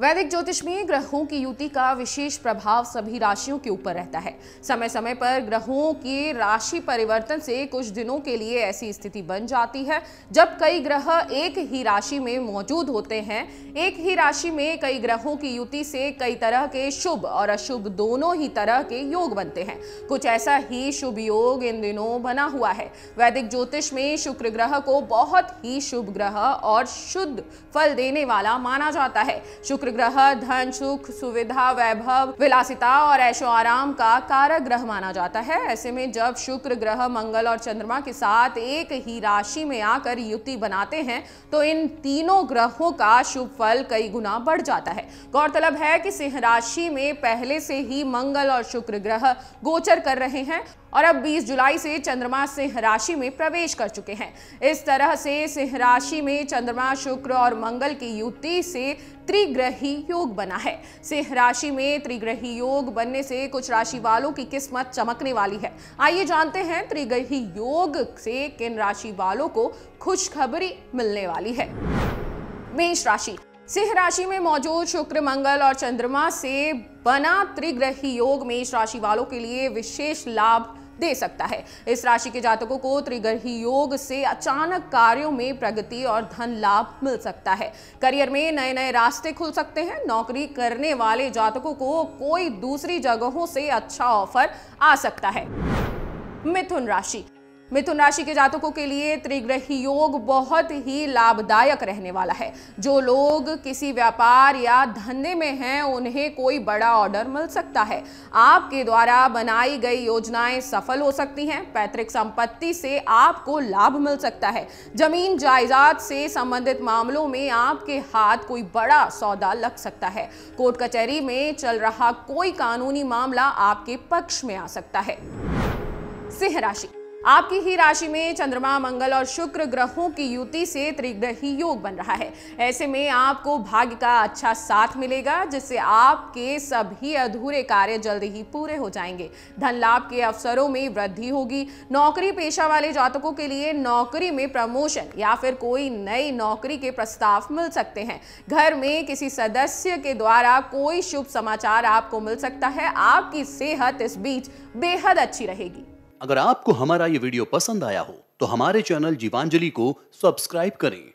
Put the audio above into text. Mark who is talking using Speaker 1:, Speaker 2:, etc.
Speaker 1: वैदिक ज्योतिष में ग्रहों की युति का विशेष प्रभाव सभी राशियों के ऊपर रहता है समय समय पर ग्रहों के राशि परिवर्तन से कुछ दिनों के लिए ऐसी स्थिति बन जाती है जब कई ग्रह एक ही राशि में मौजूद होते हैं एक ही राशि में कई ग्रहों की युति से कई तरह के शुभ और अशुभ दोनों ही तरह के योग बनते हैं कुछ ऐसा ही शुभ योग इन दिनों बना हुआ है वैदिक ज्योतिष में शुक्र ग्रह को बहुत ही शुभ ग्रह और शुद्ध फल देने वाला माना जाता है शुक्र शुक्रग्रह धन सुख सुविधा वैभव विलासिता और ऐशो आराम का कारक ग्रह माना जाता है ऐसे में जब शुक्र ग्रह मंगल और चंद्रमा के साथ एक ही राशि में आकर युति बनाते हैं तो इन तीनों ग्रहों का शुभ फल कई गुना बढ़ जाता है गौरतलब है कि सिंह राशि में पहले से ही मंगल और शुक्र ग्रह गोचर कर रहे हैं और अब 20 जुलाई से चंद्रमा सिंह राशि में प्रवेश कर चुके हैं इस तरह से सिंह राशि में चंद्रमा शुक्र और मंगल की युति से त्रिग्रही योग बना है सिंह राशि में त्रिग्रही योग बनने से कुछ राशि वालों की किस्मत चमकने वाली है आइए जानते हैं त्रिग्रही योग से किन राशि वालों को खुशखबरी मिलने वाली है मेष राशि सिंह राशि में मौजूद शुक्र मंगल और चंद्रमा से बना त्रिग्रही योग मेष राशि वालों के लिए विशेष लाभ दे सकता है इस राशि के जातकों को त्रिग्रही योग से अचानक कार्यों में प्रगति और धन लाभ मिल सकता है करियर में नए नए रास्ते खुल सकते हैं नौकरी करने वाले जातकों को कोई दूसरी जगहों से अच्छा ऑफर आ सकता है मिथुन राशि मिथुन राशि के जातकों के लिए त्रिग्रही योग बहुत ही लाभदायक रहने वाला है जो लोग किसी व्यापार या धंधे में हैं उन्हें कोई बड़ा ऑर्डर मिल सकता है आपके द्वारा बनाई गई योजनाएं सफल हो सकती हैं पैतृक संपत्ति से आपको लाभ मिल सकता है जमीन जायदाद से संबंधित मामलों में आपके हाथ कोई बड़ा सौदा लग सकता है कोर्ट कचहरी में चल रहा कोई कानूनी मामला आपके पक्ष में आ सकता है सिंह राशि आपकी ही राशि में चंद्रमा मंगल और शुक्र ग्रहों की युति से त्रिग्रही योग बन रहा है ऐसे में आपको भाग्य का अच्छा साथ मिलेगा जिससे आपके सभी अधूरे कार्य जल्द ही पूरे हो जाएंगे धन लाभ के अवसरों में वृद्धि होगी नौकरी पेशा वाले जातकों के लिए नौकरी में प्रमोशन या फिर कोई नई नौकरी के प्रस्ताव मिल सकते हैं घर में किसी सदस्य के द्वारा कोई शुभ समाचार आपको मिल सकता है आपकी सेहत इस बीच बेहद अच्छी रहेगी अगर आपको हमारा ये वीडियो पसंद आया हो तो हमारे चैनल जीवांजलि को सब्सक्राइब करें